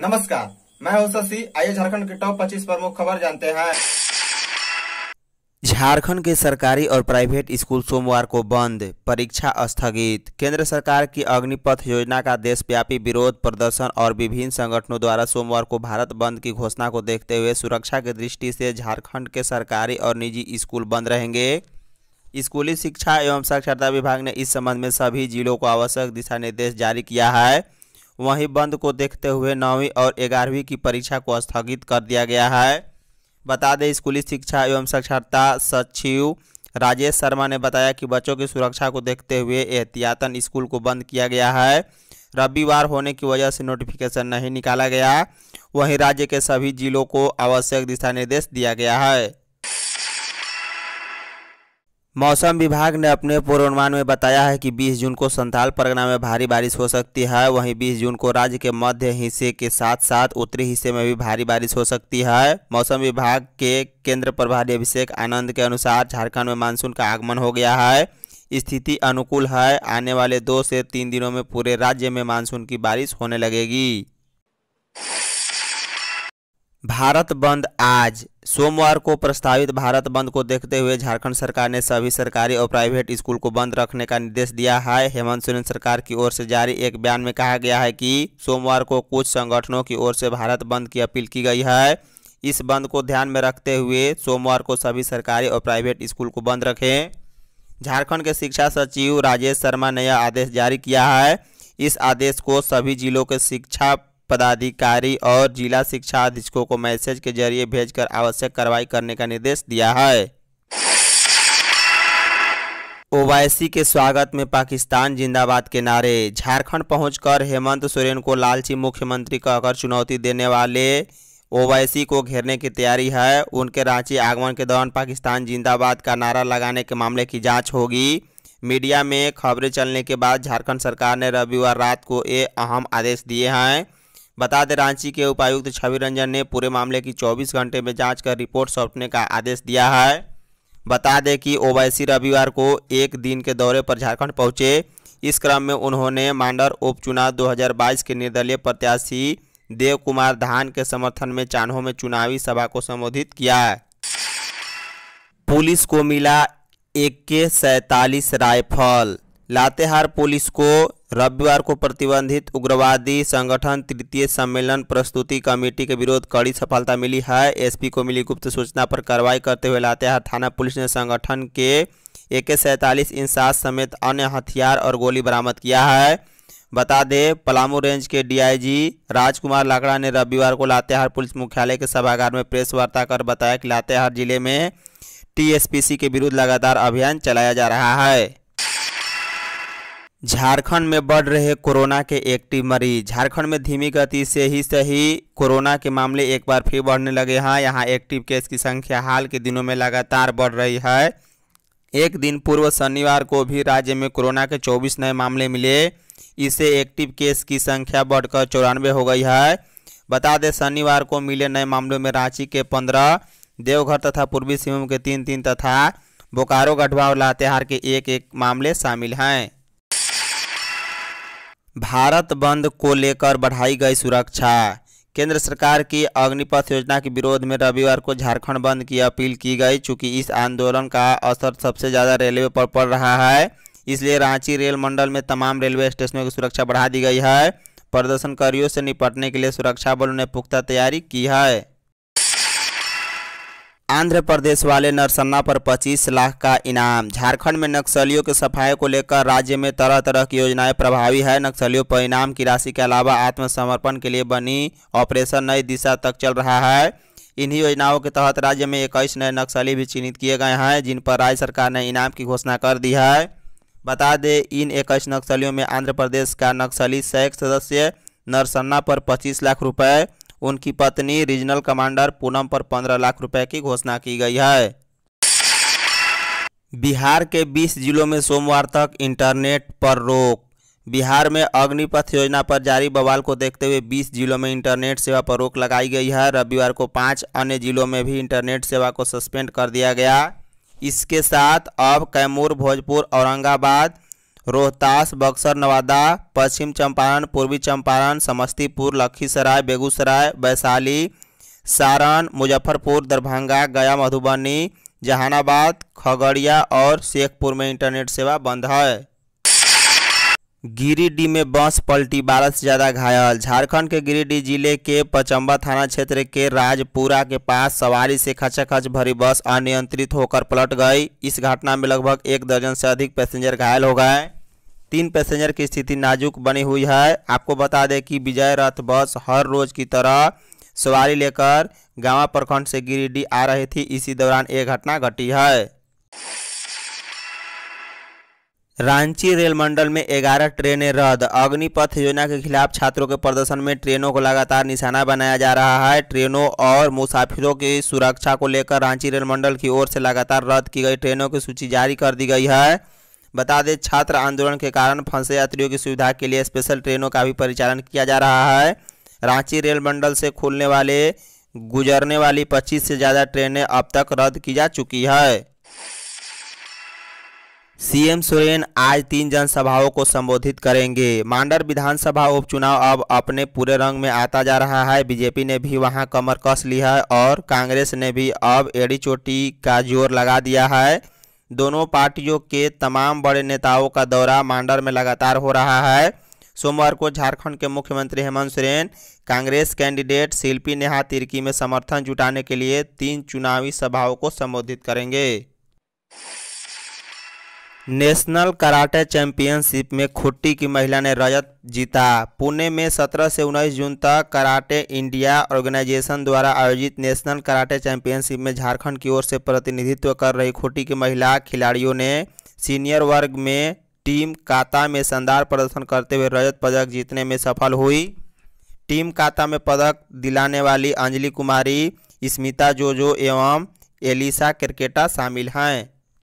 नमस्कार मैं हूं शशि आइए झारखंड के टॉप 25 प्रमुख खबर जानते हैं झारखंड के सरकारी और प्राइवेट स्कूल सोमवार को बंद परीक्षा स्थगित केंद्र सरकार की अग्निपथ योजना का देशव्यापी विरोध प्रदर्शन और विभिन्न संगठनों द्वारा सोमवार को भारत बंद की घोषणा को देखते हुए सुरक्षा की दृष्टि से झारखंड के सरकारी और निजी स्कूल बंद रहेंगे स्कूली शिक्षा एवं साक्षरता विभाग ने इस संबंध में सभी जिलों को आवश्यक दिशा निर्देश जारी किया है वहीं बंद को देखते हुए नौवीं और ग्यारहवीं की परीक्षा को स्थगित कर दिया गया है बता दें स्कूली शिक्षा एवं साक्षरता सचिव राजेश शर्मा ने बताया कि बच्चों की सुरक्षा को देखते हुए एहतियातन स्कूल को बंद किया गया है रविवार होने की वजह से नोटिफिकेशन नहीं निकाला गया वहीं राज्य के सभी जिलों को आवश्यक दिशा निर्देश दिया गया है मौसम विभाग ने अपने पूर्वानुमान में बताया है कि 20 जून को संथाल परगना में भारी बारिश हो सकती है वहीं 20 जून को राज्य के मध्य हिस्से के साथ साथ उत्तरी हिस्से में भी भारी बारिश हो सकती है मौसम विभाग के केंद्र प्रभारी अभिषेक आनंद के अनुसार झारखंड में मानसून का आगमन हो गया है स्थिति अनुकूल है आने वाले दो से तीन दिनों में पूरे राज्य में मानसून की बारिश होने लगेगी भारत बंद आज सोमवार को प्रस्तावित भारत बंद को देखते हुए झारखंड सरकार ने सभी सरकारी और प्राइवेट स्कूल को बंद रखने का निर्देश दिया है हेमंत सोरेन सरकार की ओर से जारी एक बयान में कहा गया है कि सोमवार को कुछ संगठनों की ओर से भारत बंद की अपील की गई है इस बंद को ध्यान में रखते हुए सोमवार को सभी सरकारी और प्राइवेट स्कूल को बंद रखें झारखंड के शिक्षा सचिव राजेश शर्मा ने यह आदेश जारी किया है इस आदेश को सभी जिलों के शिक्षा पदाधिकारी और जिला शिक्षा अधीक्षकों को मैसेज के जरिए भेजकर आवश्यक कार्रवाई करने का निर्देश दिया है ओवैसी के स्वागत में पाकिस्तान जिंदाबाद के नारे झारखंड पहुंचकर हेमंत सोरेन को लालची मुख्यमंत्री कहकर चुनौती देने वाले ओवैसी को घेरने की तैयारी है उनके रांची आगमन के दौरान पाकिस्तान जिंदाबाद का नारा लगाने के मामले की जांच होगी मीडिया में खबरें चलने के बाद झारखंड सरकार ने रविवार रात को ये अहम आदेश दिए हैं बता दें रांची के उपायुक्त छवि रंजन ने पूरे मामले की 24 घंटे में जांच कर रिपोर्ट सौंपने का आदेश दिया है बता दें कि ओवैसी रविवार को एक दिन के दौरे पर झारखंड पहुंचे इस क्रम में उन्होंने मांडर उपचुनाव 2022 के निर्दलीय प्रत्याशी देव कुमार धान के समर्थन में चान्हों में चुनावी सभा को संबोधित किया पुलिस को मिला एक के सैतालीस राइफल लातेहार पुलिस को रविवार को प्रतिबंधित उग्रवादी संगठन तृतीय सम्मेलन प्रस्तुति कमेटी के विरोध कड़ी सफलता मिली है एसपी को मिली गुप्त सूचना पर कार्रवाई करते हुए लातेहार थाना पुलिस ने संगठन के ए के सैंतालीस इंसास समेत अन्य हथियार और गोली बरामद किया है बता दें पलामू रेंज के डीआईजी राजकुमार लाकड़ा ने रविवार को लातेहार पुलिस मुख्यालय के सभागार में प्रेस वार्ता कर बताया कि लातेहार जिले में टीएसपीसी के विरुद्ध लगातार अभियान चलाया जा रहा है झारखंड में बढ़ रहे कोरोना के एक्टिव मरीज झारखंड में धीमी गति से ही सही कोरोना के मामले एक बार फिर बढ़ने लगे हैं यहाँ एक्टिव केस की संख्या हाल के दिनों में लगातार बढ़ रही है एक दिन पूर्व शनिवार को भी राज्य में कोरोना के 24 नए मामले मिले इससे एक्टिव केस की संख्या बढ़कर चौरानवे हो गई है बता दें शनिवार को मिले नए मामलों में रांची के पंद्रह देवघर तथा पूर्वी सिंहभूम के तीन तीन तथा बोकारो गढ़वा और लातेहार के एक एक मामले शामिल हैं भारत बंद को लेकर बढ़ाई गई सुरक्षा केंद्र सरकार की अग्निपथ योजना के विरोध में रविवार को झारखंड बंद की अपील की गई चूंकि इस आंदोलन का असर सबसे ज़्यादा रेलवे पर पड़ रहा है इसलिए रांची रेल मंडल में तमाम रेलवे स्टेशनों की सुरक्षा बढ़ा दी गई है प्रदर्शनकारियों से निपटने के लिए सुरक्षा बलों ने पुख्ता तैयारी की है आंध्र प्रदेश वाले नरसन्ना पर 25 लाख का इनाम झारखंड में नक्सलियों के सफाई को लेकर राज्य में तरह तरह की योजनाएं प्रभावी है नक्सलियों पर इनाम की राशि के अलावा आत्मसमर्पण के लिए बनी ऑपरेशन नई दिशा तक चल रहा है इन्हीं योजनाओं के तहत राज्य में इक्कीस नए नक्सली भी चिन्हित किए गए हैं जिन पर राज्य सरकार ने इनाम की घोषणा कर दी है बता दें इन इक्कीस नक्सलियों में आंध्र प्रदेश का नक्सली सैक सदस्य नरसन्ना पर पच्चीस लाख रुपये उनकी पत्नी रीजनल कमांडर पूनम पर पंद्रह लाख रुपए की घोषणा की गई है बिहार के 20 जिलों में सोमवार तक इंटरनेट पर रोक बिहार में अग्निपथ योजना पर जारी बवाल को देखते हुए 20 जिलों में इंटरनेट सेवा पर रोक लगाई गई है रविवार को पाँच अन्य जिलों में भी इंटरनेट सेवा को सस्पेंड कर दिया गया इसके साथ अब कैमूर भोजपुर औरंगाबाद रोहतास बक्सर नवादा पश्चिम चंपारण पूर्वी चंपारण समस्तीपुर लखीसराय बेगूसराय वैशाली सारण मुजफ्फरपुर दरभंगा गया मधुबनी जहानाबाद खगड़िया और शेखपुर में इंटरनेट सेवा बंद है गिरिडीह में बस पलटी बारह से ज़्यादा घायल झारखंड के गिरिडीह जिले के पचम्बा थाना क्षेत्र के राजपुरा के पास सवारी से खचाखच भरी बस अनियंत्रित होकर पलट गई इस घटना में लगभग एक दर्जन से अधिक पैसेंजर घायल हो गए तीन पैसेंजर की स्थिति नाजुक बनी हुई है आपको बता दें कि विजय रथ बस हर रोज की तरह सवारी लेकर गांवा प्रखंड से गिरिडीह आ रही थी इसी दौरान ये घटना घटी है रांची रेल मंडल में ग्यारह ट्रेनें रद्द अग्निपथ योजना के खिलाफ छात्रों के प्रदर्शन में ट्रेनों को लगातार निशाना बनाया जा रहा है ट्रेनों और मुसाफिरों की सुरक्षा को लेकर रांची रेल मंडल की ओर से लगातार रद्द की गई ट्रेनों की सूची जारी कर दी गई है बता दें छात्र आंदोलन के कारण फंसे यात्रियों की सुविधा के लिए स्पेशल ट्रेनों का भी परिचालन किया जा रहा है रांची रेल मंडल से खुलने वाले गुजरने वाली 25 से ज़्यादा ट्रेनें अब तक रद्द की जा चुकी है सीएम सोरेन आज तीन जनसभाओं को संबोधित करेंगे मांडर विधानसभा उपचुनाव अब अपने पूरे रंग में आता जा रहा है बीजेपी ने भी वहां कमर कस ली है और कांग्रेस ने भी अब एड़ी चोटी का जोर लगा दिया है दोनों पार्टियों के तमाम बड़े नेताओं का दौरा मांडर में लगातार हो रहा है सोमवार को झारखंड के मुख्यमंत्री हेमंत सोरेन कांग्रेस कैंडिडेट शिल्पी नेहा तिर्की में समर्थन जुटाने के लिए तीन चुनावी सभाओं को संबोधित करेंगे नेशनल कराटे चैंपियनशिप में खुट्टी की महिला ने रजत जीता पुणे में 17 से 19 जून तक कराटे इंडिया ऑर्गेनाइजेशन द्वारा आयोजित नेशनल कराटे चैंपियनशिप में झारखंड की ओर से प्रतिनिधित्व कर रही खुट्टी की महिला खिलाड़ियों ने सीनियर वर्ग में टीम काता में शानदार प्रदर्शन करते हुए रजत पदक जीतने में सफल हुई टीम काता में पदक दिलाने वाली अंजलि कुमारी स्मिता जोजो एवं एलिसा क्रिकेटा शामिल हैं